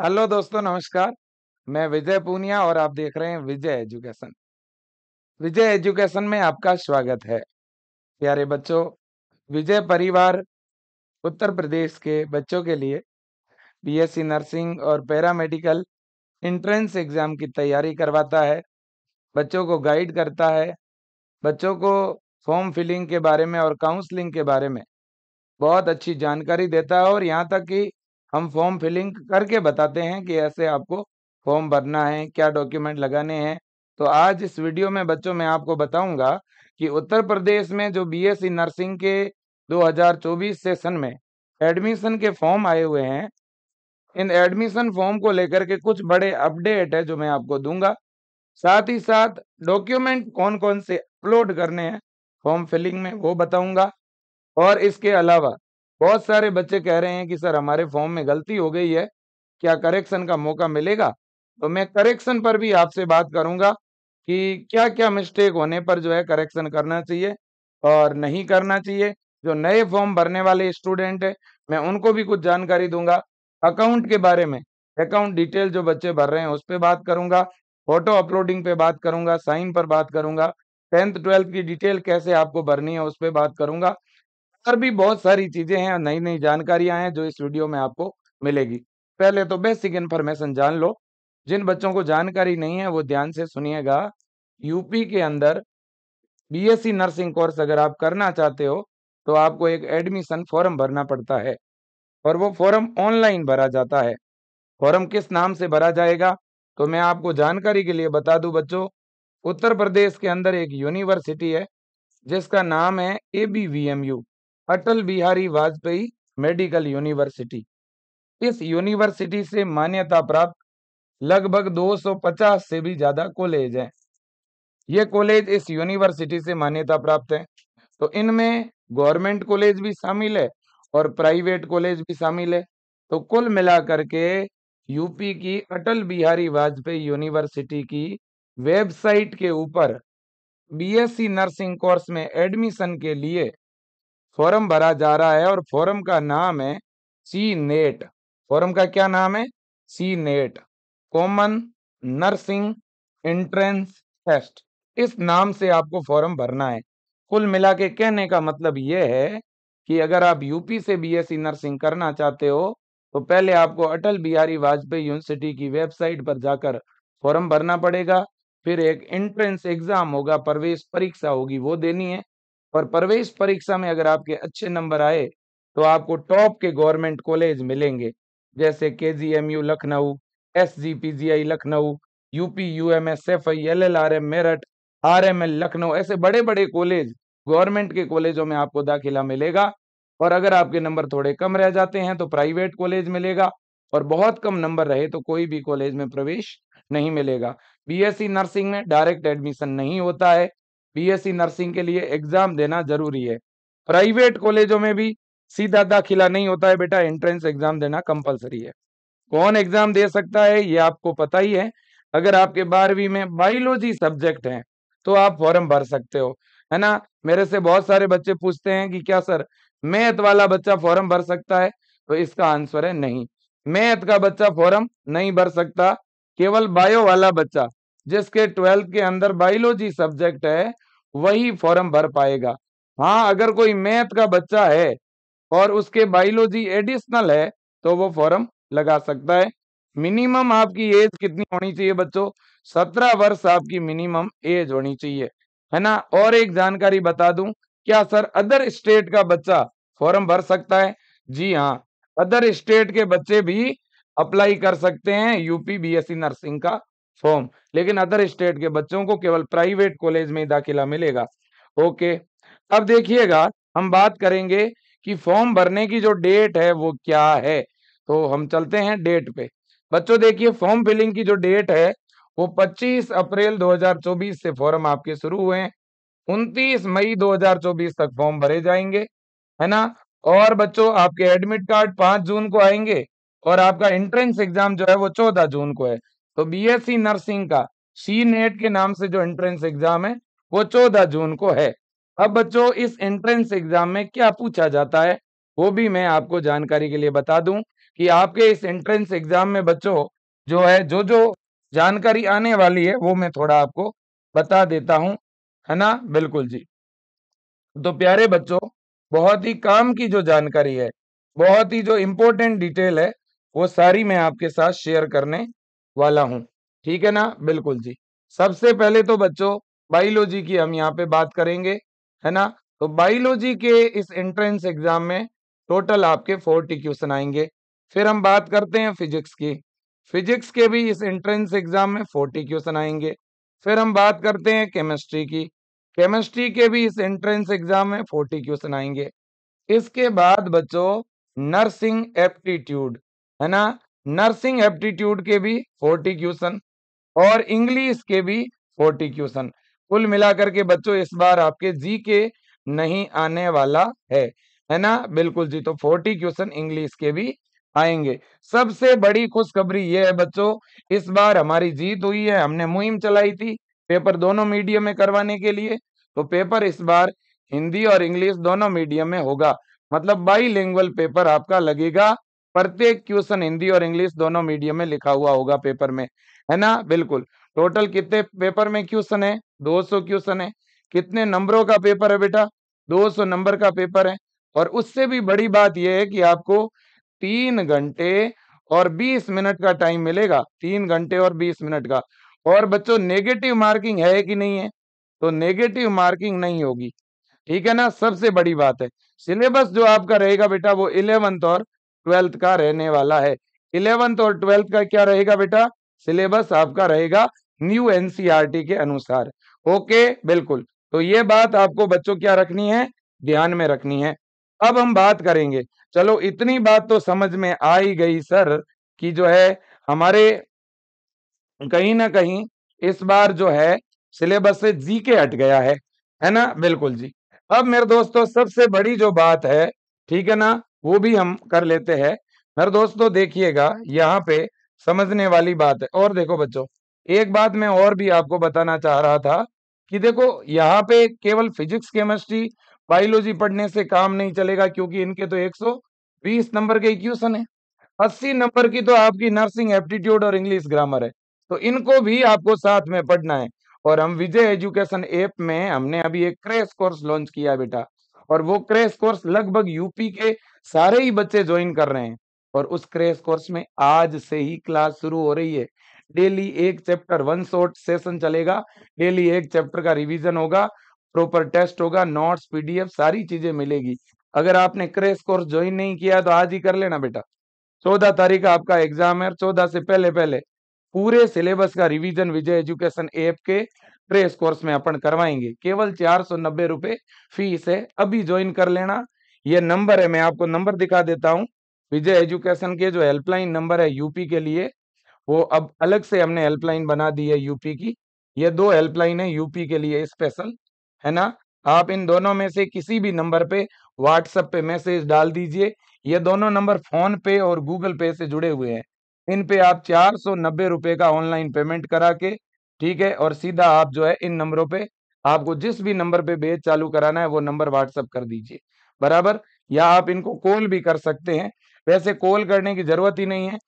hello दोस्तों नमस्कार मैं विजय पूनिया और आप देख रहे हैं विजय एजुकेशन विजय एजुकेशन में आपका स्वागत है प्यारे बच्चों विजय परिवार उत्तर प्रदेश के बच्चों के लिए बीएससी नर्सिंग और पैरामेडिकल इंट्रेंस एग्ज़ाम की तैयारी करवाता है बच्चों को गाइड करता है बच्चों को फॉर्म फिलिंग के बारे में और काउंसलिंग के बारे में बहुत अच्छी जानकारी देता है और यहाँ तक कि हम फॉर्म फिलिंग करके बताते हैं कि ऐसे आपको फॉर्म भरना है क्या डॉक्यूमेंट लगाने हैं तो आज इस वीडियो में बच्चों मैं आपको बताऊंगा कि उत्तर प्रदेश में जो बीएससी e नर्सिंग के 2024 सेशन में एडमिशन के फॉर्म आए हुए हैं इन एडमिशन फॉर्म को लेकर के कुछ बड़े अपडेट है जो मैं आपको दूंगा साथ ही साथ डॉक्यूमेंट कौन कौन से अपलोड करने हैं फॉर्म फिलिंग में वो बताऊंगा और इसके अलावा बहुत सारे बच्चे कह रहे हैं कि सर हमारे फॉर्म में गलती हो गई है क्या करेक्शन का मौका मिलेगा तो मैं करेक्शन पर भी आपसे बात करूंगा कि क्या क्या मिस्टेक होने पर जो है करेक्शन करना चाहिए और नहीं करना चाहिए जो नए फॉर्म भरने वाले स्टूडेंट हैं मैं उनको भी कुछ जानकारी दूंगा अकाउंट के बारे में अकाउंट डिटेल जो बच्चे भर रहे हैं उस पर बात करूंगा फोटो अपलोडिंग पे बात करूंगा साइन पर बात करूंगा टेंथ ट्वेल्थ की डिटेल कैसे आपको भरनी है उस पर बात करूंगा और भी बहुत सारी चीजें हैं और नई नई जानकारियां हैं जो इस वीडियो में आपको मिलेगी पहले तो बेसिक इन्फॉर्मेशन जान लो जिन बच्चों को जानकारी नहीं है वो ध्यान से सुनिएगा यूपी के अंदर बीएससी नर्सिंग कोर्स अगर आप करना चाहते हो तो आपको एक एडमिशन फॉर्म भरना पड़ता है और वो फॉर्म ऑनलाइन भरा जाता है फॉर्म किस नाम से भरा जाएगा तो मैं आपको जानकारी के लिए बता दूं बच्चों उत्तर प्रदेश के अंदर एक यूनिवर्सिटी है जिसका नाम है A U Atal Bihari Vajpayee medical university इस यूनिवर्सिटी से मान्यता प्राप्त लगभग 250 से भी ज़्यादा कॉलेज हैं ये कॉलेज इस यूनिवर्सिटी से मान्यता प्राप्त है तो इनमें गवर्नमेंट कॉलेज भी शामिल है और प्राइवेट कॉलेज भी शामिल है तो कुल मिलाकर के यूपी की अटल बिहारी वाजपेयी यूनिवर्सिटी की वेबसाइट के ऊपर बीएससी नर्सिंग कोर्स में एडमिशन के लिए फॉर्म भरा जा रहा है और फॉर्म का नाम है सी नेट फॉर्म का क्या नाम है C NET common nursing entrance test इस नाम से आपको फॉर्म भरना है कुल मिला के कहने का मतलब यह है कि अगर आप यूपी से बीएससी नर्सिंग करना चाहते हो तो पहले आपको अटल बिहारी वाजपेयी यूनिवर्सिटी की वेबसाइट पर जाकर फॉर्म भरना पड़ेगा फिर एक एंट्रेंस एग्जाम होगा प्रवेश परीक्षा होगी वो देनी है और प्रवेश परीक्षा में अगर आपके अच्छे नंबर आए तो आपको टॉप के गवर्नमेंट कॉलेज मिलेंगे जैसे K G M U Lucknow S G P G I Lucknow UP U M S F I L L R M Meerut R M L Lucknow ऐसे बड़े बड़े कॉलेज गवर्नमेंट के कॉलेजों में आपको दाखिला मिलेगा और अगर आपके नंबर थोड़े कम रह जाते हैं तो प्राइवेट कॉलेज मिलेगा और बहुत कम नंबर रहे तो कोई भी कॉलेज में प्रवेश नहीं मिलेगा बीएससी नर्सिंग में डायरेक्ट एडमिशन नहीं होता है बीएससी नर्सिंग के लिए एग्जाम देना जरूरी है प्राइवेट कॉलेजों में भी सीधा दाखिला नहीं होता है बेटा एंट्रेंस एग्जाम देना कंपलसरी है कौन एग्जाम दे सकता है ये आपको पता ही है अगर आपके बारहवीं में बायोलॉजी सब्जेक्ट है तो आप फॉर्म भर सकते हो है ना मेरे से बहुत सारे बच्चे पूछते हैं कि क्या सर मैथ वाला बच्चा फॉर्म भर सकता है तो इसका आंसर है नहीं मैथ का बच्चा फॉर्म नहीं भर सकता केवल बायो वाला बच्चा जिसके ट्वेल्थ के अंदर बायोलॉजी सब्जेक्ट है वही फॉर्म भर पाएगा हाँ अगर कोई मैथ का बच्चा है और उसके बायोलॉजी एडिशनल है तो वो फॉर्म लगा सकता है मिनिमम आपकी एज कितनी होनी चाहिए बच्चों सत्रह वर्ष आपकी मिनिमम एज होनी चाहिए है ना और एक जानकारी बता दूं क्या सर अदर स्टेट का बच्चा फॉर्म भर सकता है जी हाँ अदर स्टेट के बच्चे भी अप्लाई कर सकते हैं यूपी बीएससी नर्सिंग का फॉर्म लेकिन अदर स्टेट के बच्चों को केवल प्राइवेट कॉलेज में दाखिला मिलेगा ओके अब देखिएगा हम बात करेंगे कि फॉर्म भरने की जो डेट है वो क्या है तो हम चलते हैं डेट पे बच्चों देखिए फॉर्म फिलिंग की जो डेट है वो 25 अप्रैल 2024 से फॉर्म आपके शुरू हुए हैं 29 मई 2024 तक फॉर्म भरे जाएंगे है ना और बच्चों आपके एडमिट कार्ड 5 जून को आएंगे और आपका एंट्रेंस एग्जाम जो है वो 14 जून को है तो बीएससी नर्सिंग का सी नेट e के नाम से जो एंट्रेंस एग्जाम है वो चौदह जून को है अब बच्चों इस एंट्रेंस एग्जाम में क्या पूछा जाता है वो भी मैं आपको जानकारी के लिए बता दूं कि आपके इस एंट्रेंस एग्जाम में बच्चों जो है जो जो जानकारी आने वाली है वो मैं थोड़ा आपको बता देता हूं है ना बिल्कुल जी तो प्यारे बच्चों बहुत ही काम की जो जानकारी है बहुत ही जो इम्पोर्टेंट डिटेल है वो सारी मैं आपके साथ शेयर करने वाला हूँ ठीक है ना बिल्कुल जी सबसे पहले तो बच्चों बायोलॉजी की हम यहाँ पे बात करेंगे है ना तो बायोलॉजी के इस एंट्रेंस एग्जाम में टोटल आपके फोर्टी क्वेश्चन आएंगे फिर हम बात करते हैं फिजिक्स की फिजिक्स के भी इस एंट्रेंस एग्जाम में फोर्टी क्वेश्चन आएंगे फिर हम बात करते हैं केमिस्ट्री की केमिस्ट्री के भी इस एंट्रेंस एग्जाम में फोर्टी क्वेश्चन आएंगे इसके बाद बच्चों नर्सिंग एप्टीट्यूड है ना नर्सिंग एप्टीट्यूड के भी फोर्टी क्वेश्चन और इंग्लिश के भी फोर्टी क्वेश्चन कुल मिलाकर के बच्चों इस बार आपके जी के नहीं आने वाला है है ना बिल्कुल जी तो फोर्टी क्वेश्चन इंग्लिश के भी आएंगे सबसे बड़ी खुशखबरी ये है बच्चों इस बार हमारी जीत हुई है हमने मुहिम चलाई थी पेपर दोनों मीडियम में करवाने के लिए तो पेपर इस बार हिंदी और इंग्लिश दोनों मीडियम में होगा मतलब बाई पेपर आपका लगेगा प्रत्येक क्वेश्चन हिंदी और इंग्लिश दोनों मीडियम में लिखा हुआ होगा पेपर में है ना बिल्कुल टोटल कितने पेपर में क्वेश्चन है 200 क्वेश्चन है कितने नंबरों का पेपर है बेटा 200 नंबर का पेपर है और उससे भी बड़ी बात यह है कि आपको तीन घंटे और बीस मिनट का टाइम मिलेगा तीन घंटे और बीस मिनट का और बच्चों नेगेटिव मार्किंग है कि नहीं है तो नेगेटिव मार्किंग नहीं होगी ठीक है ना सबसे बड़ी बात है सिलेबस जो आपका रहेगा बेटा वो इलेवंथ और ट्वेल्थ का रहने वाला है इलेवंथ और ट्वेल्थ का क्या रहेगा बेटा सिलेबस आपका रहेगा न्यू एनसीईआरटी के अनुसार ओके बिल्कुल तो ये बात आपको बच्चों क्या रखनी है ध्यान में रखनी है अब हम बात करेंगे चलो इतनी बात तो समझ में आ ही गई सर कि जो है हमारे कहीं ना कहीं इस बार जो है सिलेबस से जी के हट गया है है ना बिल्कुल जी अब मेरे दोस्तों सबसे बड़ी जो बात है ठीक है ना वो भी हम कर लेते हैं हर दोस्तों देखिएगा यहाँ पे समझने वाली बात है और देखो बच्चों एक बात मैं और भी आपको बताना चाह रहा था कि देखो यहाँ पे केवल फिजिक्स केमिस्ट्री बायोलॉजी पढ़ने से काम नहीं चलेगा क्योंकि इनके तो 120 नंबर के इक्वेशन है 80 नंबर की तो आपकी नर्सिंग एप्टीट्यूड और इंग्लिश ग्रामर है तो इनको भी आपको साथ में पढ़ना है और हम विजय एजुकेशन ऐप में हमने अभी एक क्रेश कोर्स लॉन्च किया बेटा और वो क्रेश कोर्स लगभग यूपी के सारे ही बच्चे ज्वाइन कर रहे हैं और उस क्रेश कोर्स में आज से ही क्लास शुरू हो रही है डेली एक चैप्टर वन शॉर्ट सेशन चलेगा डेली एक चैप्टर का रिवीजन होगा प्रॉपर टेस्ट होगा नोट्स पीडीएफ सारी चीजें मिलेगी अगर आपने क्रेश कोर्स ज्वाइन नहीं किया तो आज ही कर लेना बेटा चौदह तारीख का आपका एग्जाम है चौदह से पहले पहले पूरे सिलेबस का रिविजन विजय एजुकेशन ऐप के क्रेश कोर्स में अपन करवाएंगे केवल चार सौ नब्बे रुपए फीस है अभी ज्वाइन कर लेना ये नंबर है मैं आपको नंबर दिखा देता हूँ विजय एजुकेशन के जो हेल्पलाइन नंबर है यूपी के लिए वो अब अलग से हमने हेल्पलाइन बना दी है यूपी की ये दो हेल्पलाइन है यूपी के लिए स्पेशल है ना आप इन दोनों में से किसी भी नंबर पे व्हाट्सएप पे मैसेज डाल दीजिए ये दोनों नंबर फोन पे और गूगल पे से जुड़े हुए हैं इन पे आप चार सौ नब्बे रुपए का ऑनलाइन पेमेंट करा के ठीक है और सीधा आप जो है इन नंबरों पे आपको जिस भी नंबर पे बेच चालू कराना है वो नंबर व्हाट्सअप कर दीजिए बराबर या आप इनको कॉल भी कर सकते हैं वैसे कॉल करने की जरूरत ही नहीं है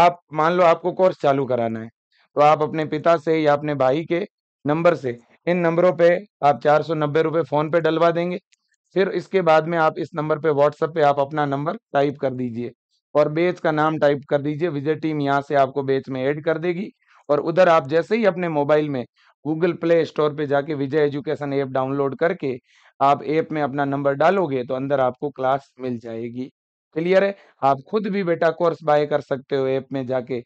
आप मान लो आपको कोर्स चालू कराना है तो आप अपने पिता से या अपने भाई के नंबर से इन नंबरों पे आप चार सौ नब्बे रुपये फ़ोन पे डलवा देंगे फिर इसके बाद में आप इस नंबर पे व्हाट्सएप पे आप अपना नंबर टाइप कर दीजिए और बेच का नाम टाइप कर दीजिए विजय टीम यहाँ से आपको बेच में ऐड कर देगी और उधर आप जैसे ही अपने मोबाइल में गूगल प्ले स्टोर पे जाके विजय एजुकेशन ऐप डाउनलोड करके आप ऐप में अपना नंबर डालोगे तो अंदर आपको क्लास मिल जाएगी क्लियर है आप खुद भी बेटा कोर्स बाय कर सकते हो ऐप में जाके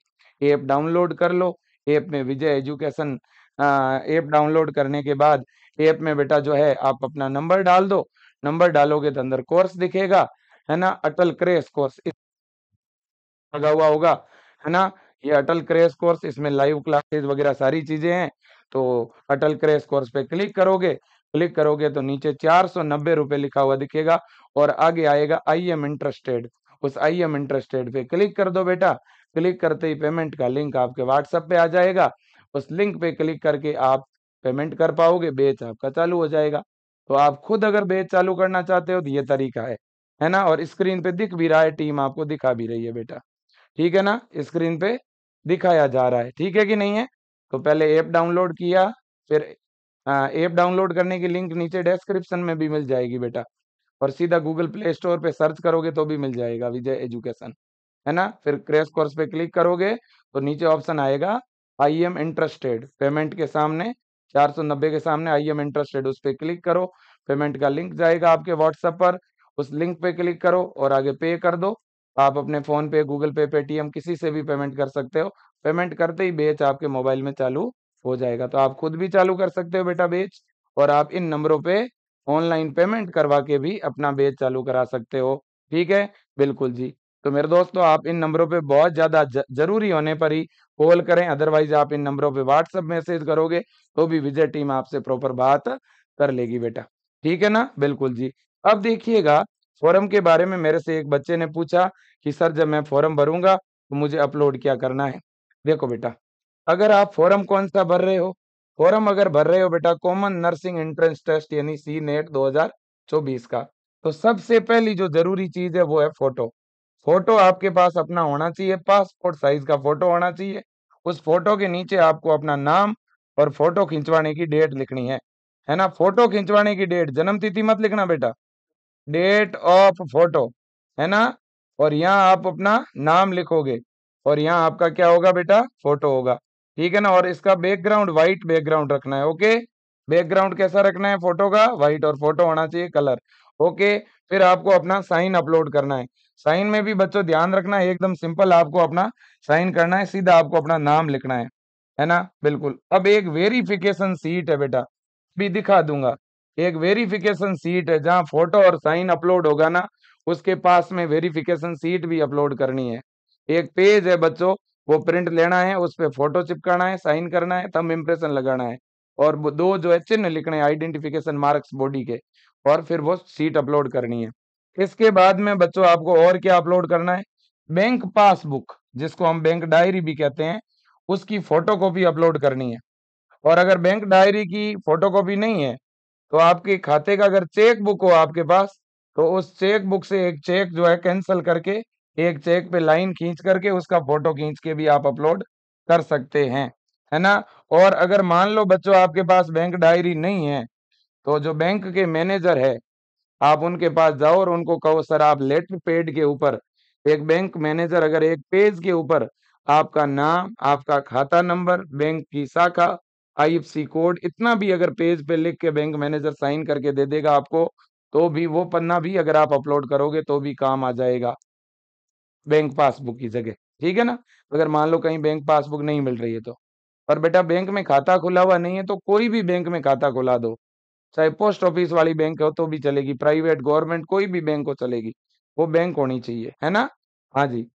ऐप डाउनलोड कर लो ऐप में विजय एजुकेशन ऐप डाउनलोड करने के बाद ऐप में बेटा जो है आप अपना नंबर डाल दो नंबर डालोगे तो अंदर कोर्स दिखेगा है ना अटल क्रेश कोर्स लगा हुआ होगा है ना ये अटल क्रेश कोर्स इसमें लाइव क्लासेस वगैरह सारी चीजें हैं तो अटल क्रेस कोर्स पे क्लिक करोगे क्लिक करोगे तो नीचे चार सौ नब्बे रुपए लिखा हुआ दिखेगा और आगे आएगा आई एम इंटरेस्टेड उस आई एम इंटरेस्टेड पे क्लिक कर दो बेटा क्लिक करते ही पेमेंट का लिंक आपके व्हाट्सएप पे आ जाएगा उस लिंक पे क्लिक करके आप पेमेंट कर पाओगे बेच आपका चालू हो जाएगा तो आप खुद अगर बेच चालू करना चाहते हो तो ये तरीका है है ना और स्क्रीन पे दिख भी रहा है टीम आपको दिखा भी रही है बेटा ठीक है ना स्क्रीन पे दिखाया जा रहा है ठीक है कि नहीं है तो पहले ऐप डाउनलोड किया फिर हाँ, ऐप डाउनलोड करने की लिंक नीचे डिस्क्रिप्शन में भी मिल जाएगी बेटा और सीधा गूगल प्ले स्टोर पे सर्च करोगे तो भी मिल जाएगा विजय एजुकेशन है ना फिर क्रेश कोर्स पे क्लिक करोगे तो नीचे ऑप्शन आएगा आई एम इंटरेस्टेड पेमेंट के सामने चार सौ नब्बे के सामने आई एम इंटरेस्टेड उस पर क्लिक करो पेमेंट का लिंक जाएगा आपके व्हाट्सएप पर उस लिंक पे क्लिक करो और आगे पे कर दो आप अपने फ़ोन पे गूगल पे पेटीएम किसी से भी पेमेंट कर सकते हो पेमेंट करते ही बेच आपके मोबाइल में चालू हो जाएगा तो आप खुद भी चालू कर सकते हो बेटा बेच और आप इन नंबरों पे ऑनलाइन पेमेंट करवा के भी अपना बेच चालू करा सकते हो ठीक है बिल्कुल जी तो मेरे दोस्तों आप इन नंबरों पे बहुत ज़्यादा जरूरी होने पर ही कॉल करें अदरवाइज आप इन नंबरों पे व्हाट्सअप मैसेज करोगे तो भी विजय टीम आपसे प्रॉपर बात कर लेगी बेटा ठीक है ना बिल्कुल जी अब देखिएगा फॉरम के बारे में मेरे से एक बच्चे ने पूछा कि सर जब मैं फॉरम भरूंगा तो मुझे अपलोड क्या करना है देखो बेटा अगर आप फॉरम कौन सा भर रहे हो फॉरम अगर भर रहे हो बेटा कॉमन नर्सिंग एंट्रेंस टेस्ट यानी सी नेट 2024 का तो सबसे पहली जो जरूरी चीज है वो है फोटो फोटो आपके पास अपना होना चाहिए पासपोर्ट साइज का फोटो होना चाहिए उस फोटो के नीचे आपको अपना नाम और फोटो खिंचवाने की डेट लिखनी है है ना फोटो खिंचवाने की डेट जन्म तिथि मत लिखना बेटा डेट ऑफ फोटो है ना और यहाँ आप अपना नाम लिखोगे और यहाँ आपका क्या होगा बेटा फोटो होगा ठीक है ना और इसका बैकग्राउंड व्हाइट बैकग्राउंड रखना है ओके बैकग्राउंड कैसा रखना है फोटो का व्हाइट और फोटो होना चाहिए कलर ओके फिर आपको अपना साइन अपलोड करना है साइन में भी बच्चों ध्यान रखना है एकदम सिंपल आपको अपना साइन करना है सीधा आपको अपना नाम लिखना है है ना बिल्कुल अब एक वेरिफिकेशन सीट है बेटा भी दिखा दूंगा एक वेरिफिकेशन सीट है जहाँ फोटो और साइन अपलोड होगा ना उसके पास में वेरिफिकेशन सीट भी अपलोड करनी है एक पेज है बच्चों वो प्रिंट लेना है उस पर फोटो चिपकाना है साइन करना है थम इम्प्रेशन लगाना है और दो जो है चिन्ह लिखने है आइडेंटिफिकेशन मार्क्स बॉडी के और फिर वो सीट अपलोड करनी है इसके बाद में बच्चों आपको और क्या अपलोड करना है बैंक पासबुक जिसको हम बैंक डायरी भी कहते हैं उसकी फोटोकॉपी अपलोड करनी है और अगर बैंक डायरी की फोटोकॉपी नहीं है तो आपके खाते का अगर चेक बुक हो आपके पास तो उस चेक बुक से एक चेक जो है कैंसिल करके एक चेक पे लाइन खींच करके उसका फोटो खींच के भी आप अपलोड कर सकते हैं है ना और अगर मान लो बच्चों आपके पास बैंक डायरी नहीं है तो जो बैंक के मैनेजर है आप उनके पास जाओ और उनको कहो सर आप लेटर पेड के ऊपर एक बैंक मैनेजर अगर एक पेज के ऊपर आपका नाम आपका खाता नंबर बैंक की शाखा आईएफसी कोड इतना भी अगर पेज पे लिख के बैंक मैनेजर साइन करके दे देगा आपको तो भी वो पन्ना भी अगर आप अपलोड करोगे तो भी काम आ जाएगा बैंक पासबुक की जगह ठीक है ना अगर मान लो कहीं बैंक पासबुक नहीं मिल रही है तो पर बेटा बैंक में खाता खुला हुआ नहीं है तो कोई भी बैंक में खाता खुला दो चाहे पोस्ट ऑफिस वाली बैंक हो तो भी चलेगी प्राइवेट गवर्नमेंट कोई भी बैंक हो चलेगी वो बैंक होनी चाहिए है ना हाँ जी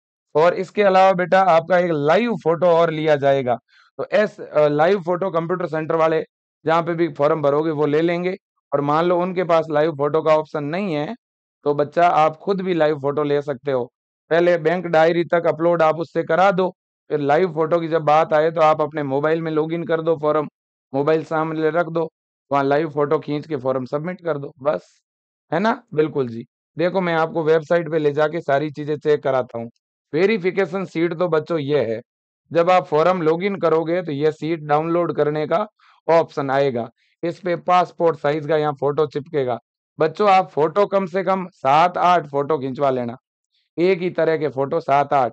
और इसके अलावा बेटा आपका एक लाइव फोटो और लिया जाएगा तो एस लाइव फोटो कंप्यूटर सेंटर वाले जहाँ पे भी फॉर्म भरोगे वो ले लेंगे और मान लो उनके पास लाइव फोटो का ऑप्शन नहीं है तो बच्चा आप खुद भी लाइव फोटो ले सकते हो पहले बैंक डायरी तक अपलोड आप उससे करा दो फिर लाइव फोटो की जब बात आए तो आप अपने मोबाइल में लॉगिन कर दो फॉर्म मोबाइल सामने रख दो वहाँ लाइव फोटो खींच के फॉर्म सबमिट कर दो बस है ना बिल्कुल जी देखो मैं आपको वेबसाइट पे ले जाके सारी चीज़ें चेक कराता हूँ वेरिफिकेशन सीट तो बच्चों ये है जब आप फॉर्म लॉगिन करोगे तो ये सीट डाउनलोड करने का ऑप्शन आएगा इस पे पासपोर्ट साइज का यहाँ फोटो चिपकेगा बच्चों आप फोटो कम से कम सात आठ फोटो खिंचवा लेना एक ही तरह के फोटो सात आठ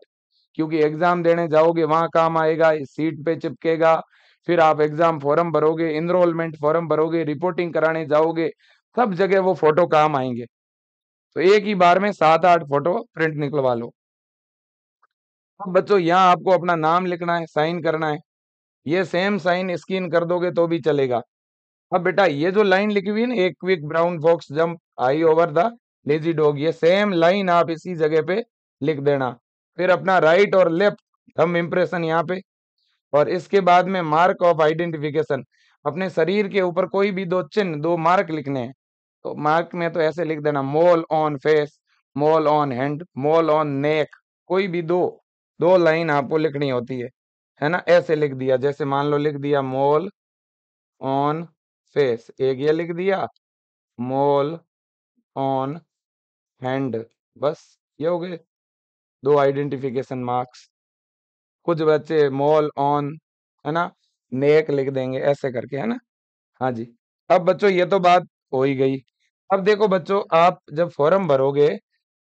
क्योंकि एग्जाम देने जाओगे वहां काम आएगा इस सीट पे चिपकेगा फिर आप एग्जाम फॉर्म भरोगे इनरोलमेंट फॉर्म भरोगे रिपोर्टिंग कराने जाओगे सब जगह वो फोटो काम आएंगे तो एक ही बार में सात आठ फोटो प्रिंट निकलवा लो अब बच्चों यहाँ आपको अपना नाम लिखना है साइन करना है ये सेम साइन स्क्रीन कर दोगे तो भी चलेगा अब बेटा ये जो लाइन लिखी हुई है ना एक quick brown box jump I over the lazy dog ये सेम लाइन आप इसी जगह पे लिख देना फिर अपना राइट और लेफ्ट थम इम्प्रेशन यहाँ पे और इसके बाद में मार्क ऑफ आइडेंटिफिकेशन अपने शरीर के ऊपर कोई भी दो चिन्ह दो मार्क लिखने हैं तो मार्क में तो ऐसे लिख देना mole on face mole on hand mole on neck कोई भी दो दो लाइन आपको लिखनी होती है है ना ऐसे लिख दिया जैसे मान लो लिख दिया मोल ऑन फेस एक ये लिख दिया मोल ऑन हैंड बस ये हो गए दो आइडेंटिफिकेशन मार्क्स कुछ बच्चे मॉल ऑन है ना नेक लिख देंगे ऐसे करके है ना हाँ जी अब बच्चों ये तो बात हो ही गई अब देखो बच्चों आप जब फॉर्म भरोगे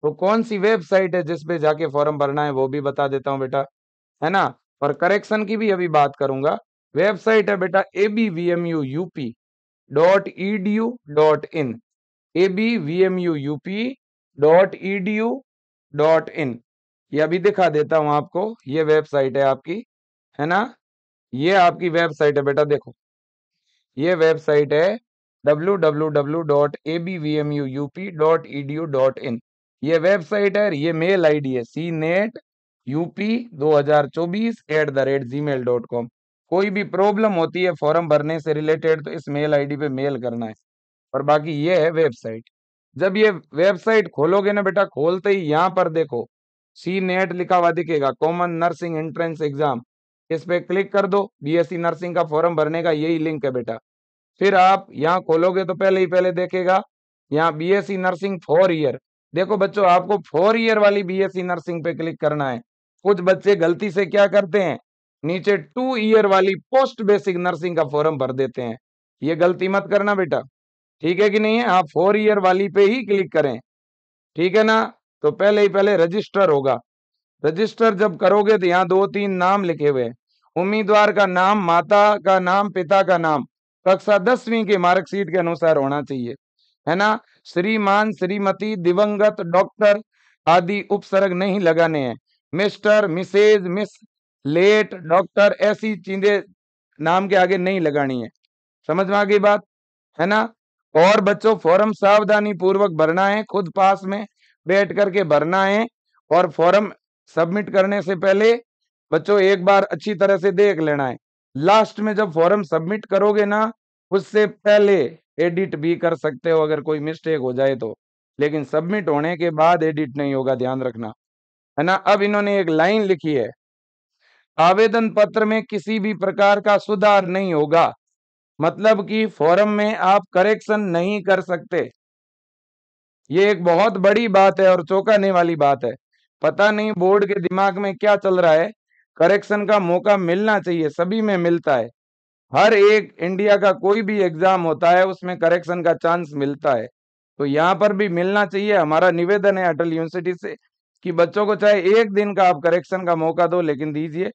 तो कौन सी वेबसाइट है जिसपे जाके फॉर्म भरना है वो भी बता देता हूँ बेटा है ना और करेक्शन की भी अभी बात करूंगा वेबसाइट है बेटा A B V M U UP dot E D U dot in A B V M U UP dot E D U dot in ये अभी दिखा देता हूँ आपको ये वेबसाइट है आपकी है ना ये आपकी वेबसाइट है बेटा देखो ये वेबसाइट है W W W dot A B V M U U P dot E D U dot in ये वेबसाइट है ये मेल आई डी है सी नेट यूपी दो हजार चौबीस at the rate Gmail dot com कोई भी problem होती है फॉर्म भरने से रिलेटेड तो इस मेल आई डी पे मेल करना है और बाकी ये है वेबसाइट जब ये वेबसाइट खोलोगे ना बेटा खोलते ही यहाँ पर देखो सी नेट लिखा हुआ दिखेगा कॉमन नर्सिंग एंट्रेंस एग्जाम इस पर क्लिक कर दो बीएससी नर्सिंग का फॉर्म भरने का यही लिंक है बेटा फिर आप यहाँ खोलोगे तो पहले ही पहले देखेगा यहाँ बीएससी नर्सिंग फोर ईयर देखो बच्चों आपको फोर ईयर वाली बीएससी नर्सिंग पे क्लिक करना है कुछ बच्चे गलती से क्या करते हैं नीचे टू ईयर वाली पोस्ट बेसिक नर्सिंग का फॉर्म भर देते हैं ये गलती मत करना बेटा ठीक है कि नहीं है आप फोर ईयर वाली पे ही क्लिक करें ठीक है ना तो पहले ही पहले रजिस्टर होगा रजिस्टर जब करोगे तो यहाँ दो तीन नाम लिखे हुए उम्मीदवार का नाम माता का नाम पिता का नाम कक्षा दसवीं के मार्कशीट के अनुसार होना चाहिए है ना श्रीमान श्रीमती दिवंगत डॉक्टर आदि उपसर्ग नहीं लगाने हैं mister missus miss late doctor ऐसी चीजें नाम के आगे नहीं लगानी है समझ में आ गई बात है ना और बच्चों फॉर्म सावधानी पूर्वक भरना है खुद पास में बैठ करके भरना है और फॉर्म सबमिट करने से पहले बच्चों एक बार अच्छी तरह से देख लेना है लास्ट में जब फॉर्म सबमिट करोगे ना उससे पहले एडिट भी कर सकते हो अगर कोई मिस्टेक हो जाए तो लेकिन सबमिट होने के बाद एडिट नहीं होगा ध्यान रखना है ना अब इन्होंने एक लाइन लिखी है आवेदन पत्र में किसी भी प्रकार का सुधार नहीं होगा मतलब कि फोरम में आप करेक्शन नहीं कर सकते ये एक बहुत बड़ी बात है और चौंकाने वाली बात है पता नहीं बोर्ड के दिमाग में क्या चल रहा है करेक्शन का मौका मिलना चाहिए सभी में मिलता है हर एक इंडिया का कोई भी एग्जाम होता है उसमें करेक्शन का चांस मिलता है तो यहाँ पर भी मिलना चाहिए हमारा निवेदन है अटल यूनिवर्सिटी से कि बच्चों को चाहे एक दिन का आप करेक्शन का मौका दो लेकिन दीजिए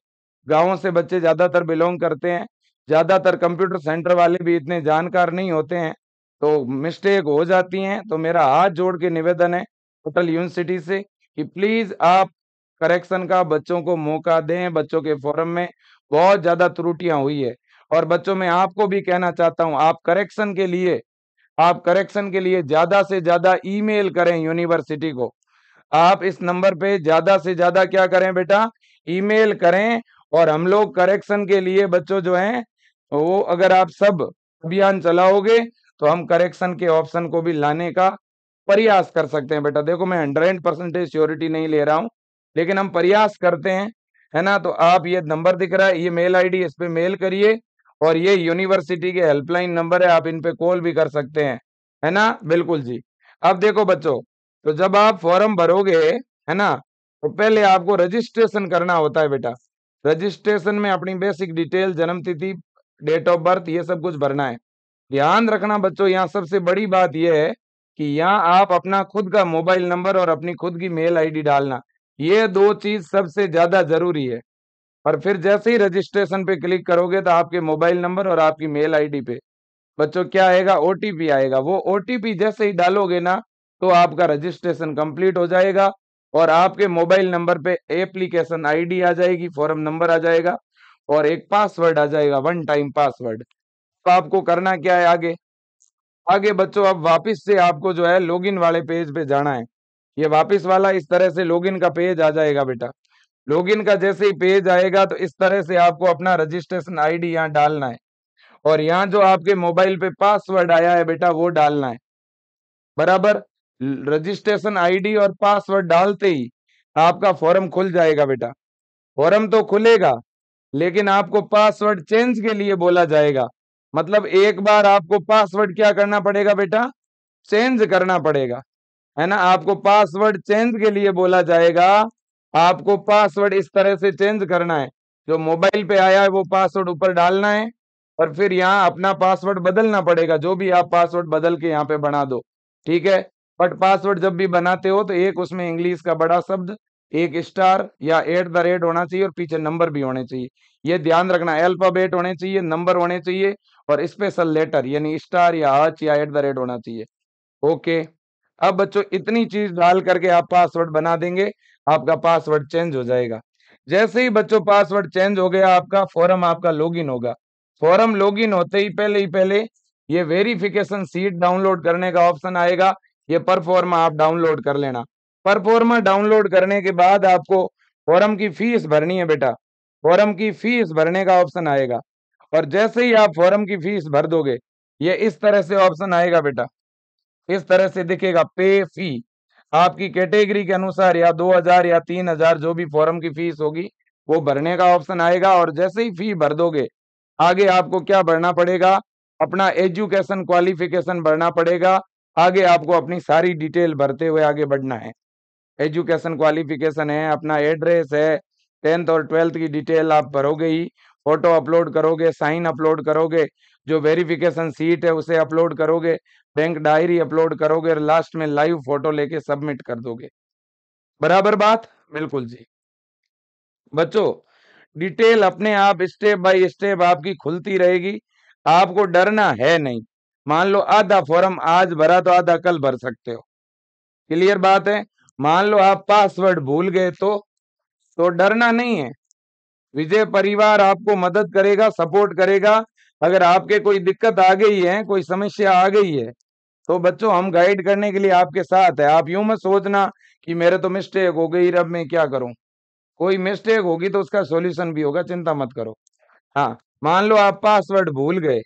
गाँव से बच्चे ज़्यादातर बिलोंग करते हैं ज़्यादातर कंप्यूटर सेंटर वाले भी इतने जानकार नहीं होते हैं तो मिस्टेक हो जाती हैं तो मेरा हाथ जोड़ के निवेदन है होटल यूनिवर्सिटी से कि प्लीज़ आप करेक्शन का बच्चों को मौका दें बच्चों के फोरम में बहुत ज़्यादा त्रुटियां हुई है और बच्चों में आपको भी कहना चाहता हूं आप करेक्शन के लिए आप करेक्शन के लिए ज़्यादा से ज़्यादा ईमेल करें यूनिवर्सिटी को आप इस नंबर पे ज़्यादा से ज़्यादा क्या करें बेटा ईमेल करें और हम लोग करेक्शन के लिए बच्चों जो हैं तो वो अगर आप सब अभियान चलाओगे तो हम करेक्शन के ऑप्शन को भी लाने का प्रयास कर सकते हैं बेटा देखो मैं हंड्रेड परसेंटेज श्योरिटी नहीं ले रहा हूँ लेकिन हम प्रयास करते हैं है ना तो आप ये नंबर दिख रहा है ये मेल आईडी इस पर मेल करिए और ये यूनिवर्सिटी के हेल्पलाइन नंबर है आप इन पे कॉल भी कर सकते हैं है ना बिल्कुल जी अब देखो बच्चों तो जब आप फॉर्म भरोगे है ना तो पहले आपको रजिस्ट्रेशन करना होता है बेटा रजिस्ट्रेशन में अपनी बेसिक डिटेल जन्म तिथि डेट ऑफ बर्थ ये सब कुछ भरना है ध्यान रखना बच्चों यहाँ सबसे बड़ी बात यह है कि यहाँ आप अपना खुद का मोबाइल नंबर और अपनी खुद की मेल आईडी डालना ये दो चीज सबसे ज्यादा जरूरी है और फिर जैसे ही रजिस्ट्रेशन पे क्लिक करोगे तो आपके मोबाइल नंबर और आपकी मेल आईडी पे बच्चों क्या आएगा ओटीपी आएगा वो ओटीपी जैसे ही डालोगे ना तो आपका रजिस्ट्रेशन कंप्लीट हो जाएगा और आपके मोबाइल नंबर पे एप्लीकेशन आईडी आ जाएगी फॉर्म नंबर आ जाएगा और एक पासवर्ड आ जाएगा वन टाइम पासवर्ड तो आपको करना क्या है आगे आगे बच्चों अब वापस से आपको जो है लॉगिन वाले पेज पे जाना है ये वापस वाला इस तरह से लॉगिन का पेज आ जाएगा बेटा लॉगिन का जैसे ही पेज आएगा तो इस तरह से आपको अपना रजिस्ट्रेशन आईडी यहाँ डालना है और यहाँ जो आपके मोबाइल पे पासवर्ड आया है बेटा वो डालना है बराबर रजिस्ट्रेशन आईडी और पासवर्ड डालते ही आपका फॉर्म खुल जाएगा बेटा फॉर्म तो खुलेगा लेकिन आपको पासवर्ड चेंज के लिए बोला जाएगा मतलब एक बार आपको पासवर्ड क्या करना पड़ेगा बेटा चेंज करना पड़ेगा है ना आपको पासवर्ड चेंज के लिए बोला जाएगा आपको पासवर्ड इस तरह से चेंज करना है जो मोबाइल पे आया है वो पासवर्ड ऊपर डालना है और फिर यहाँ अपना पासवर्ड बदलना पड़ेगा जो भी आप पासवर्ड बदल के यहाँ पे बना दो ठीक है बट पासवर्ड जब भी बनाते हो तो एक उसमें इंग्लिश का बड़ा शब्द एक स्टार या एट द रेट होना चाहिए और पीछे नंबर भी होने चाहिए ये ध्यान रखना अल्फाबेट होने चाहिए नंबर होने चाहिए और स्पेशल लेटर यानी स्टार या आच या एट द रेट होना चाहिए ओके अब बच्चों इतनी चीज डाल करके आप पासवर्ड बना देंगे आपका पासवर्ड चेंज हो जाएगा जैसे ही बच्चों पासवर्ड चेंज हो गया आपका फॉरम आपका लॉगिन होगा फॉरम लॉगिन होते ही पहले ही पहले ये वेरिफिकेशन सीट डाउनलोड करने का ऑप्शन आएगा ये परफॉर्मा आप डाउनलोड कर लेना परफॉर्मा डाउनलोड करने के बाद आपको फॉरम की फीस भरनी है बेटा फॉरम की फीस भरने का ऑप्शन आएगा और जैसे ही आप फॉरम की फीस भर दोगे ये इस तरह से ऑप्शन आएगा बेटा इस तरह से दिखेगा पे फी आपकी कैटेगरी के अनुसार या 2000 या 3000 जो भी फॉरम की फीस होगी वो भरने का ऑप्शन आएगा और जैसे ही फी भर दोगे आगे आपको क्या भरना पड़ेगा अपना एजुकेशन क्वालिफिकेशन भरना पड़ेगा आगे आपको अपनी सारी डिटेल भरते हुए आगे बढ़ना है एजुकेशन क्वालिफिकेशन है अपना एड्रेस है टेंथ और ट्वेल्थ की डिटेल आप भरोगे ही फोटो अपलोड करोगे साइन अपलोड करोगे जो वेरिफिकेशन सीट है उसे अपलोड करोगे बैंक डायरी अपलोड करोगे और लास्ट में लाइव फोटो लेके सबमिट कर दोगे बराबर बात बिल्कुल जी बच्चों डिटेल अपने आप स्टेप बाय स्टेप आपकी खुलती रहेगी आपको डरना है नहीं मान लो आधा फॉर्म आज भरा तो आधा कल भर सकते हो क्लियर बात है मान लो आप पासवर्ड भूल गए तो तो डरना नहीं है विजय परिवार आपको मदद करेगा सपोर्ट करेगा अगर आपके कोई दिक्कत आ गई है कोई समस्या आ गई है तो बच्चों हम गाइड करने के लिए आपके साथ है आप यूं मत सोचना कि मेरे तो मिस्टेक हो गई रब मैं क्या करूं कोई मिस्टेक होगी तो उसका सॉल्यूशन भी होगा चिंता मत करो हाँ मान लो आप पासवर्ड भूल गए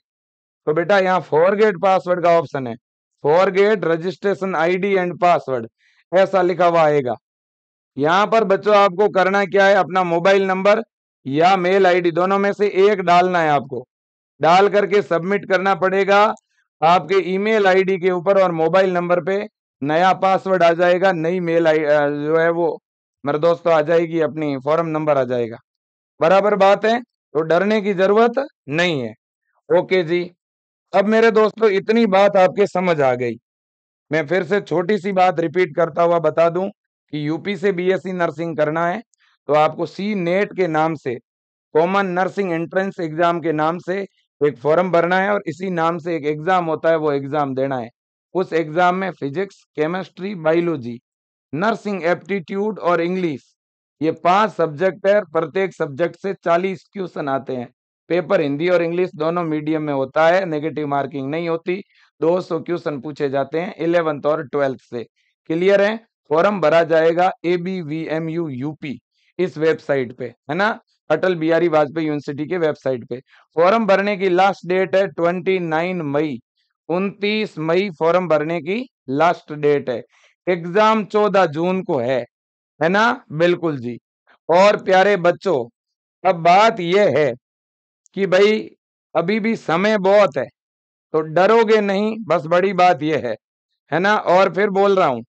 तो बेटा यहाँ फॉरगेट पासवर्ड का ऑप्शन है forget registration ID and password ऐसा लिखा हुआ आएगा यहाँ पर बच्चों आपको करना क्या है अपना मोबाइल नंबर या मेल आईडी दोनों में से एक डालना है आपको डाल करके सबमिट करना पड़ेगा आपके ईमेल आईडी के ऊपर और मोबाइल नंबर पे नया पासवर्ड आ जाएगा नई मेल आई जो है वो मेरे दोस्तों तो आ जाएगी अपनी फॉर्म नंबर आ जाएगा बराबर बात है तो डरने की जरूरत नहीं है ओके जी अब मेरे दोस्तों इतनी बात आपके समझ आ गई मैं फिर से छोटी सी बात रिपीट करता हुआ बता दूं कि यूपी से बीएससी e नर्सिंग करना है तो आपको सी नेट e के नाम से कॉमन नर्सिंग एंट्रेंस एग्जाम के नाम से एक फॉर्म भरना है और इसी नाम से एक एग्जाम होता है वो एग्जाम देना है उस एग्जाम में physics chemistry biology nursing aptitude और इंग्लिश ये पांच सब्जेक्ट है प्रत्येक सब्जेक्ट से चालीस क्वेश्चन आते हैं पेपर हिंदी और इंग्लिश दोनों मीडियम में होता है नेगेटिव मार्किंग नहीं होती दो सौ क्वेश्चन पूछे जाते हैं इलेवंथ और ट्वेल्थ से क्लियर है फॉर्म भरा जाएगा A B V M U UP इस वेबसाइट पे है ना अटल बिहारी वाजपेयी यूनिवर्सिटी के वेबसाइट पे फॉर्म भरने की लास्ट डेट है ट्वेंटी नाइन मई उनतीस मई फॉर्म भरने की लास्ट डेट है एग्जाम चौदह जून को है है ना बिल्कुल जी और प्यारे बच्चों अब बात यह है कि भाई अभी भी समय बहुत है तो डरोगे नहीं बस बड़ी बात यह है है ना और फिर बोल रहा हूं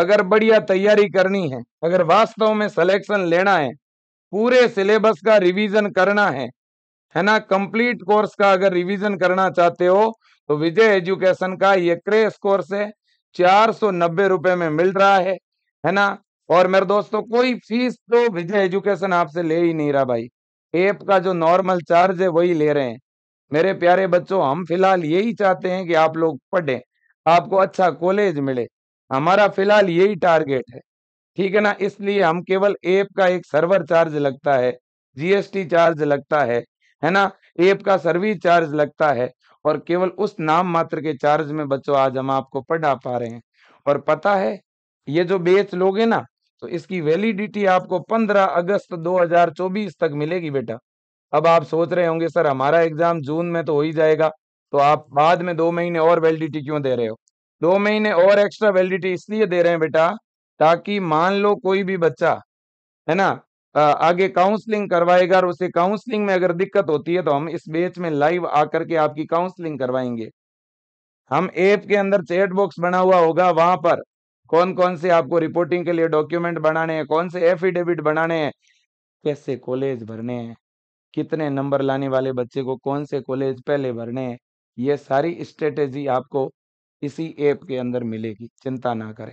अगर बढ़िया तैयारी करनी है अगर वास्तव में सिलेक्शन लेना है पूरे सिलेबस का रिवीजन करना है है ना कंप्लीट कोर्स का अगर रिवीजन करना चाहते हो तो विजय एजुकेशन का ये क्रेस कोर्स है चार सौ नब्बे रुपए में मिल रहा है है ना और मेरे दोस्तों कोई फीस तो विजय एजुकेशन आपसे ले ही नहीं रहा भाई एप का जो नॉर्मल चार्ज है वही ले रहे हैं मेरे प्यारे बच्चों हम फिलहाल यही चाहते हैं कि आप लोग पढ़ें आपको अच्छा कॉलेज मिले हमारा फिलहाल यही टारगेट है ठीक है ना इसलिए हम केवल एप का एक सर्वर चार्ज लगता है जीएसटी चार्ज लगता है है ना एप का सर्विस चार्ज लगता है और केवल उस नाम मात्र के चार्ज में बच्चों आज हम आपको पढ़ा पा रहे हैं और पता है ये जो बेच लोगे ना तो इसकी वैलिडिटी आपको 15 अगस्त 2024 तक मिलेगी बेटा अब आप सोच रहे होंगे सर हमारा एग्जाम जून में तो हो ही जाएगा तो आप बाद में दो महीने और वैलिडिटी क्यों दे रहे हो दो महीने और एक्स्ट्रा वैलिडिटी इसलिए दे रहे हैं बेटा ताकि मान लो कोई भी बच्चा है ना आगे काउंसलिंग करवाएगा और उसे काउंसलिंग में अगर दिक्कत होती है तो हम इस बेच में लाइव आकर के आपकी काउंसलिंग करवाएंगे हम ऐप के अंदर चैट बॉक्स बना हुआ होगा वहां पर कौन कौन से आपको रिपोर्टिंग के लिए डॉक्यूमेंट बनाने हैं कौन से एफिडेविट बनाने हैं कैसे कॉलेज भरने हैं कितने नंबर लाने वाले बच्चे को कौन से कॉलेज पहले भरने हैं ये सारी स्ट्रेटेजी आपको इसी ऐप के अंदर मिलेगी चिंता ना करें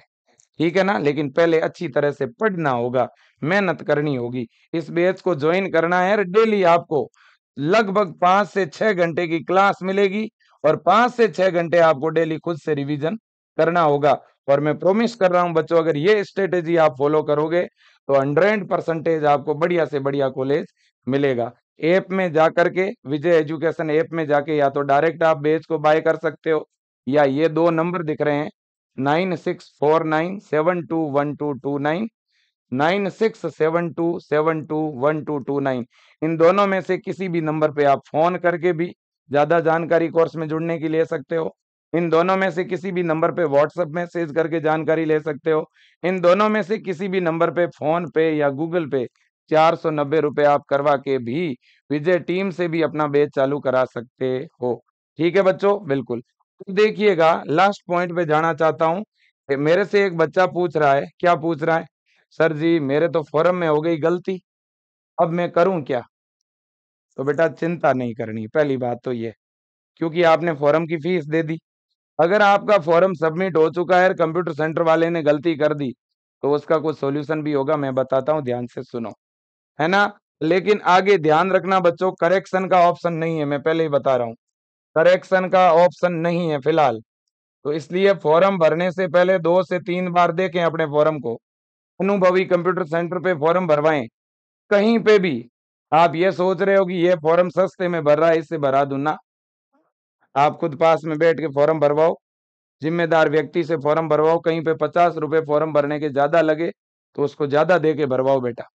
ठीक है ना लेकिन पहले अच्छी तरह से पढ़ना होगा मेहनत करनी होगी इस बेच को ज्वाइन करना है डेली आपको लगभग पांच से छह घंटे की क्लास मिलेगी और पांच से छह घंटे आपको डेली खुद से रिवीजन करना होगा और मैं प्रोमिस कर रहा हूं बच्चों अगर ये स्ट्रेटेजी आप फॉलो करोगे तो हंड्रेड परसेंटेज आपको बढ़िया से बढ़िया कॉलेज मिलेगा ऐप में जाकर के विजय एजुकेशन ऐप में जाके या तो डायरेक्ट आप बेच को बाय कर सकते हो या ये दो नंबर दिख रहे हैं nine six four nine seven two one two two nine nine six seven two seven two one two two nine इन दोनों में से किसी भी नंबर पे आप फोन करके भी ज़्यादा जानकारी कोर्स में जुड़ने की ले सकते हो इन दोनों में से किसी भी नंबर पे व्हाट्सएप मैसेज करके जानकारी ले सकते हो इन दोनों में से किसी भी नंबर पे फोन पे या गूगल पे चार सौ नब्बे रुपए आप करवा के भी विजय टीम से भी अपना बेच चालू करा सकते हो ठीक है बच्चों बिल्कुल देखिएगा लास्ट पॉइंट पे जाना चाहता हूँ मेरे से एक बच्चा पूछ रहा है क्या पूछ रहा है सर जी मेरे तो फॉरम में हो गई गलती अब मैं करूं क्या तो बेटा चिंता नहीं करनी पहली बात तो ये क्योंकि आपने फॉरम की फीस दे दी अगर आपका फॉर्म सबमिट हो चुका है कंप्यूटर सेंटर वाले ने गलती कर दी तो उसका कुछ सोल्यूशन भी होगा मैं बताता हूँ ध्यान से सुनो है ना लेकिन आगे ध्यान रखना बच्चों करेक्शन का ऑप्शन नहीं है मैं पहले ही बता रहा हूँ करेक्शन का ऑप्शन नहीं है फिलहाल तो इसलिए फॉर्म भरने से पहले दो से तीन बार देखें अपने फॉर्म को अनुभवी कंप्यूटर सेंटर पे फॉर्म भरवाएं कहीं पे भी आप ये सोच रहे हो कि ये फॉर्म सस्ते में भर रहा है इससे भरा दूना आप खुद पास में बैठ के फॉर्म भरवाओ जिम्मेदार व्यक्ति से फॉर्म भरवाओ कहीं पे पचास रुपए फॉर्म भरने के ज़्यादा लगे तो उसको ज़्यादा दे के भरवाओ बेटा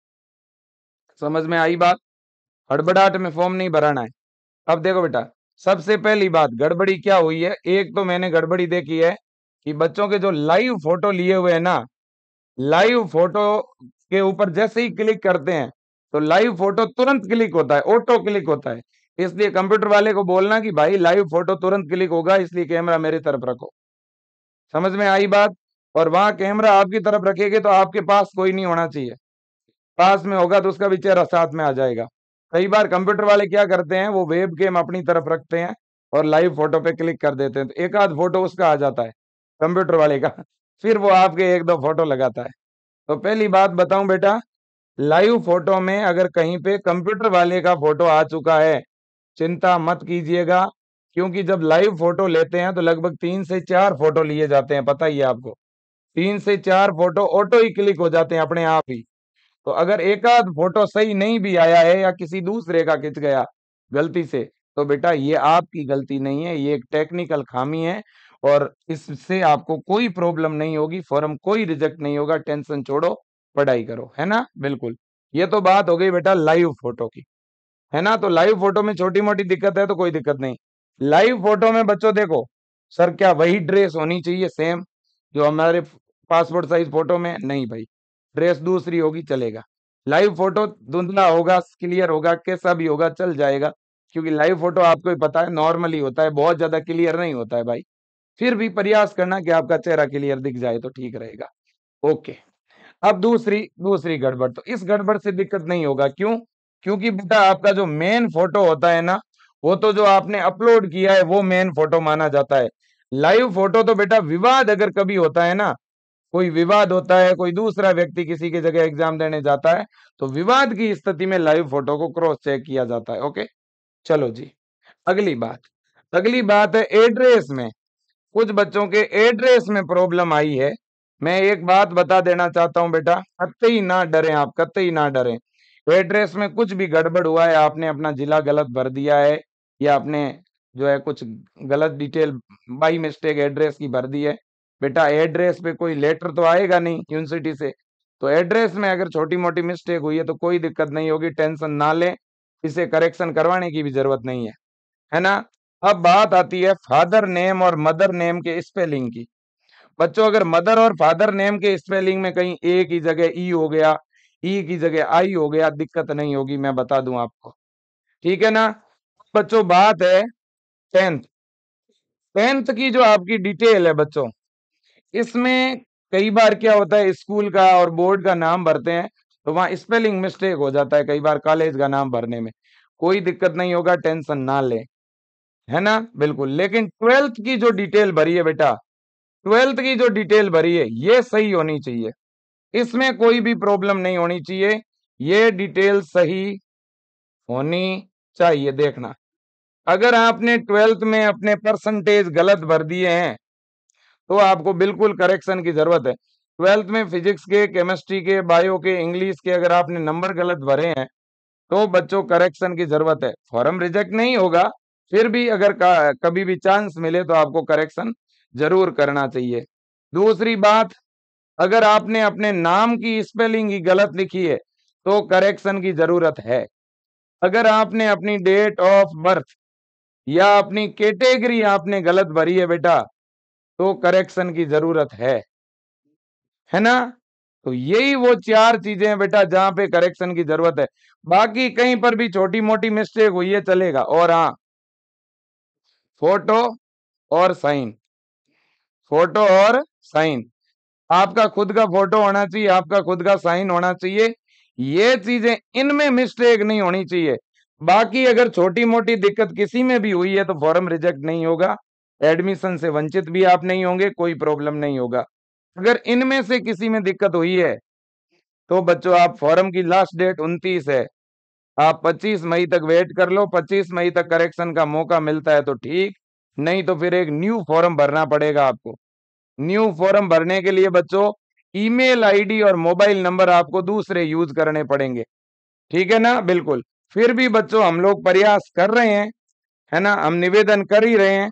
समझ में आई बात हड़बड़ाहट में फॉर्म नहीं भराना है अब देखो बेटा सबसे पहली बात गड़बड़ी क्या हुई है एक तो मैंने गड़बड़ी देखी है कि बच्चों के जो लाइव फोटो लिए हुए हैं ना लाइव फोटो के ऊपर जैसे ही क्लिक करते हैं तो लाइव फोटो तुरंत क्लिक होता है ऑटो क्लिक होता है इसलिए कंप्यूटर वाले को बोलना कि भाई लाइव फोटो तुरंत क्लिक होगा इसलिए कैमरा मेरी तरफ रखो समझ में आई बात और वहां कैमरा आपकी तरफ रखेगी तो आपके पास कोई नहीं होना चाहिए पास में होगा तो उसका भी चेहरा साथ में आ जाएगा कई बार कंप्यूटर वाले क्या करते हैं वो वेब गेम अपनी तरफ रखते हैं और लाइव फोटो पे क्लिक कर देते हैं तो एक आध फोटो उसका आ जाता है कंप्यूटर वाले का फिर वो आपके एक दो फोटो लगाता है तो पहली बात बताऊं बेटा लाइव फोटो में अगर कहीं पे कंप्यूटर वाले का फोटो आ चुका है चिंता मत कीजिएगा क्योंकि जब लाइव फोटो लेते हैं तो लगभग तीन से चार फोटो लिए जाते हैं पता ही है आपको तीन से चार फोटो ऑटो ही क्लिक हो जाते हैं अपने आप ही तो अगर एक आध फोटो सही नहीं भी आया है या किसी दूसरे का खिंच गया गलती से तो बेटा ये आपकी गलती नहीं है ये एक टेक्निकल खामी है और इससे आपको कोई प्रॉब्लम नहीं होगी फॉर्म कोई रिजेक्ट नहीं होगा टेंशन छोड़ो पढ़ाई करो है ना बिल्कुल ये तो बात हो गई बेटा लाइव फोटो की है ना तो लाइव फोटो में छोटी मोटी दिक्कत है तो कोई दिक्कत नहीं लाइव फोटो में बच्चों देखो सर क्या वही ड्रेस होनी चाहिए सेम जो हमारे पासपोर्ट साइज फोटो में नहीं भाई ड्रेस दूसरी होगी चलेगा लाइव फोटो धुंधला होगा क्लियर होगा कैसा भी होगा चल जाएगा क्योंकि लाइव फोटो आपको ही पता है नॉर्मली होता है बहुत ज्यादा क्लियर नहीं होता है भाई फिर भी प्रयास करना कि आपका चेहरा क्लियर दिख जाए तो ठीक रहेगा ओके अब दूसरी दूसरी गड़बड़ तो इस गड़बड़ से दिक्कत नहीं होगा क्यों क्योंकि बेटा आपका जो मेन फोटो होता है ना वो तो जो आपने अपलोड किया है वो मेन फोटो माना जाता है लाइव फोटो तो बेटा विवाद अगर कभी होता है ना कोई विवाद होता है कोई दूसरा व्यक्ति किसी की जगह एग्जाम देने जाता है तो विवाद की स्थिति में लाइव फोटो को क्रॉस चेक किया जाता है ओके चलो जी अगली बात अगली बात है एड्रेस में कुछ बच्चों के एड्रेस में प्रॉब्लम आई है मैं एक बात बता देना चाहता हूं बेटा कतई ना डरे आप कतई ना डरे तो एड्रेस में कुछ भी गड़बड़ हुआ है आपने अपना जिला गलत भर दिया है या आपने जो है कुछ गलत डिटेल बाई मिस्टेक एड्रेस की भर दी है बेटा एड्रेस पे कोई लेटर तो आएगा नहीं यूनिवर्सिटी से तो एड्रेस में अगर छोटी मोटी मिस्टेक हुई है तो कोई दिक्कत नहीं होगी टेंशन ना लें इसे करेक्शन करवाने की भी जरूरत नहीं है है ना अब बात आती है फादर नेम और मदर नेम के स्पेलिंग की बच्चों अगर मदर और फादर नेम के स्पेलिंग में कहीं ए की जगह ई हो गया ई की जगह आई हो गया दिक्कत नहीं होगी मैं बता दूं आपको ठीक है ना बच्चों बात है टेंथ टेंथ की जो आपकी डिटेल है बच्चों इसमें कई बार क्या होता है स्कूल का और बोर्ड का नाम भरते हैं तो वहां स्पेलिंग मिस्टेक हो जाता है कई बार कॉलेज का नाम भरने में कोई दिक्कत नहीं होगा टेंशन ना ले है ना बिल्कुल लेकिन ट्वेल्थ की जो डिटेल भरी है बेटा ट्वेल्थ की जो डिटेल भरी है ये सही होनी चाहिए इसमें कोई भी प्रॉब्लम नहीं होनी चाहिए ये डिटेल सही होनी चाहिए देखना अगर आपने ट्वेल्थ में अपने परसेंटेज गलत भर दिए हैं तो आपको बिल्कुल करेक्शन की जरूरत है ट्वेल्थ में फिजिक्स के केमिस्ट्री के बायो के इंग्लिश के अगर आपने नंबर गलत भरे हैं तो बच्चों करेक्शन की जरूरत है फॉरम रिजेक्ट नहीं होगा फिर भी अगर कभी भी चांस मिले तो आपको करेक्शन जरूर करना चाहिए दूसरी बात अगर आपने अपने नाम की स्पेलिंग ही गलत लिखी है तो करेक्शन की जरूरत है अगर आपने अपनी डेट ऑफ बर्थ या अपनी कैटेगरी आपने गलत भरी है बेटा तो करेक्शन की जरूरत है है ना तो यही वो चार चीजें हैं बेटा जहां पे करेक्शन की जरूरत है बाकी कहीं पर भी छोटी मोटी मिस्टेक हुई है चलेगा और हाँ फोटो और साइन फोटो और साइन आपका खुद का फोटो होना चाहिए आपका खुद का साइन होना चाहिए ये चीजें इनमें मिस्टेक नहीं होनी चाहिए बाकी अगर छोटी मोटी दिक्कत किसी में भी हुई है तो फॉर्म रिजेक्ट नहीं होगा एडमिशन से वंचित भी आप नहीं होंगे कोई प्रॉब्लम नहीं होगा अगर इनमें से किसी में दिक्कत हुई है तो बच्चों आप फॉर्म की लास्ट डेट उनतीस है आप 25 मई तक वेट कर लो 25 मई तक करेक्शन का मौका मिलता है तो ठीक नहीं तो फिर एक न्यू फॉर्म भरना पड़ेगा आपको न्यू फॉर्म भरने के लिए बच्चों ईमेल आईडी और मोबाइल नंबर आपको दूसरे यूज करने पड़ेंगे ठीक है ना बिल्कुल फिर भी बच्चों हम लोग प्रयास कर रहे हैं है ना हम निवेदन कर ही रहे हैं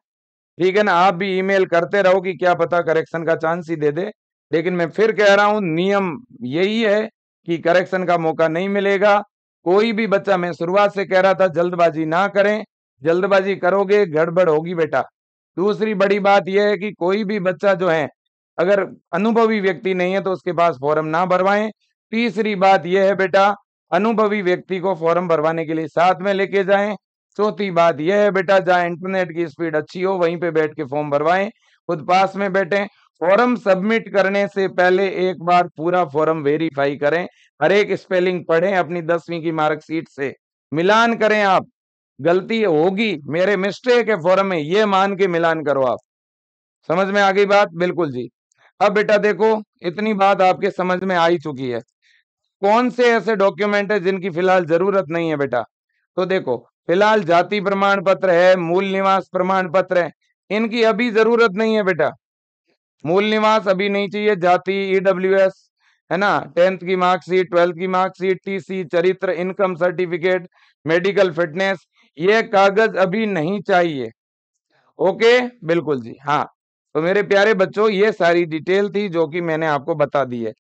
ठीक है ना आप भी ईमेल करते रहो कि क्या पता करेक्शन का चांस ही दे दे लेकिन मैं फिर कह रहा हूं नियम यही है कि करेक्शन का मौका नहीं मिलेगा कोई भी बच्चा मैं शुरुआत से कह रहा था जल्दबाजी ना करें जल्दबाजी करोगे गड़बड़ होगी बेटा दूसरी बड़ी बात यह है कि कोई भी बच्चा जो है अगर अनुभवी व्यक्ति नहीं है तो उसके पास फॉर्म ना भरवाएं तीसरी बात यह है बेटा अनुभवी व्यक्ति को फॉर्म भरवाने के लिए साथ में लेके जाएं चौथी बात यह है बेटा जहां इंटरनेट की स्पीड अच्छी हो वहीं पे बैठ के फॉर्म भरवाएं खुद पास में बैठे फॉर्म सबमिट करने से पहले एक बार पूरा फॉर्म वेरीफाई करें हर एक स्पेलिंग पढ़े अपनी दसवीं की मार्कशीट से मिलान करें आप गलती होगी मेरे मिस्टेक है फॉरम में ये मान के मिलान करो आप समझ में आ गई बात बिल्कुल जी अब बेटा देखो इतनी बात आपके समझ में आ ही चुकी है कौन से ऐसे डॉक्यूमेंट है जिनकी फिलहाल जरूरत नहीं है बेटा तो देखो फिलहाल जाति प्रमाण पत्र है मूल निवास प्रमाण पत्र है इनकी अभी जरूरत नहीं है बेटा मूल निवास अभी नहीं चाहिए जाति ईडब्ल्यू e एस है ना टेंथ की मार्कशीट ट्वेल्थ की मार्कशीट टीसी चरित्र इनकम सर्टिफिकेट मेडिकल फिटनेस ये कागज अभी नहीं चाहिए ओके बिल्कुल जी हाँ तो मेरे प्यारे बच्चों ये सारी डिटेल थी जो कि मैंने आपको बता दी है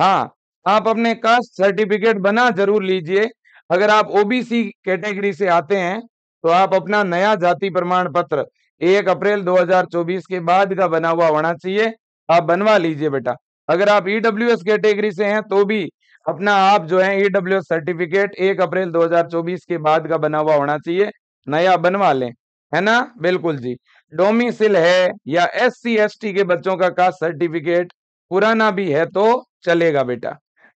हाँ आप अपने कास्ट सर्टिफिकेट बना जरूर लीजिए अगर आप ओबीसी कैटेगरी से आते हैं तो आप अपना नया जाति प्रमाण पत्र एक अप्रैल 2024 के बाद का बना हुआ होना चाहिए आप बनवा लीजिए बेटा अगर आप ईडब्ल्यूएस e कैटेगरी से हैं तो भी अपना आप जो है ईडब्ल्यू सर्टिफिकेट एक अप्रैल 2024 के बाद का बना हुआ होना चाहिए नया बनवा लें है ना बिल्कुल जी डोमिसिल है या एस सी एस टी के बच्चों का कास्ट सर्टिफिकेट पुराना भी है तो चलेगा बेटा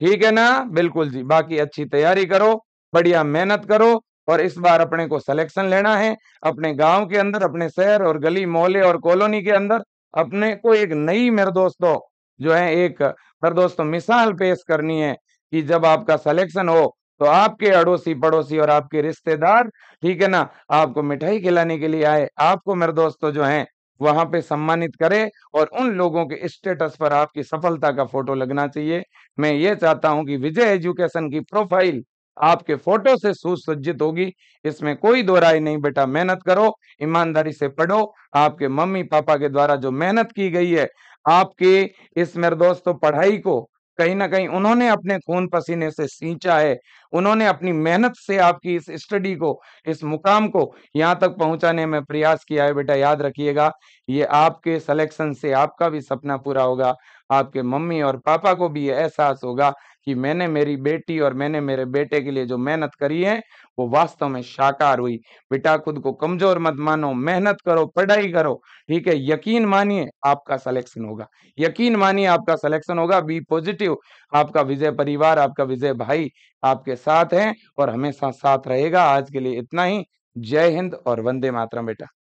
ठीक है ना बिल्कुल जी बाकी अच्छी तैयारी करो बढ़िया मेहनत करो और इस बार अपने को सिलेक्शन लेना है अपने गांव के अंदर अपने शहर और गली मोहल्ले और कॉलोनी के अंदर अपने को एक नई मेरे दोस्तों जो है एक मेरे दोस्तों मिसाल पेश करनी है कि जब आपका सिलेक्शन हो तो आपके अड़ोसी पड़ोसी और आपके रिश्तेदार ठीक है ना आपको मिठाई खिलाने के लिए आए आपको मेरे दोस्तों जो हैं वहां पे सम्मानित करें और उन लोगों के स्टेटस पर आपकी सफलता का फोटो लगना चाहिए मैं ये चाहता हूं कि विजय एजुकेशन की प्रोफाइल आपके फोटो से सुसज्जित होगी इसमें कोई दो राय नहीं बेटा मेहनत करो ईमानदारी से पढ़ो आपके मम्मी पापा के द्वारा जो मेहनत की गई है आपके इस मेरे दोस्तों पढ़ाई को कहीं ना कहीं उन्होंने अपने खून पसीने से सींचा है उन्होंने अपनी मेहनत से आपकी इस स्टडी को इस मुकाम को यहाँ तक पहुंचाने में प्रयास किया है बेटा याद रखिएगा ये आपके सिलेक्शन से आपका भी सपना पूरा होगा आपके मम्मी और पापा को भी ये एहसास होगा कि मैंने मेरी बेटी और मैंने मेरे बेटे के लिए जो मेहनत करी है वो वास्तव में साकार हुई बेटा खुद को कमजोर मत मानो मेहनत करो पढ़ाई करो ठीक है यकीन मानिए आपका सिलेक्शन होगा यकीन मानिए आपका सिलेक्शन होगा बी पॉजिटिव आपका विजय परिवार आपका विजय भाई आपके साथ है और हमेशा साथ रहेगा आज के लिए इतना ही जय हिंद और वंदे मातरम बेटा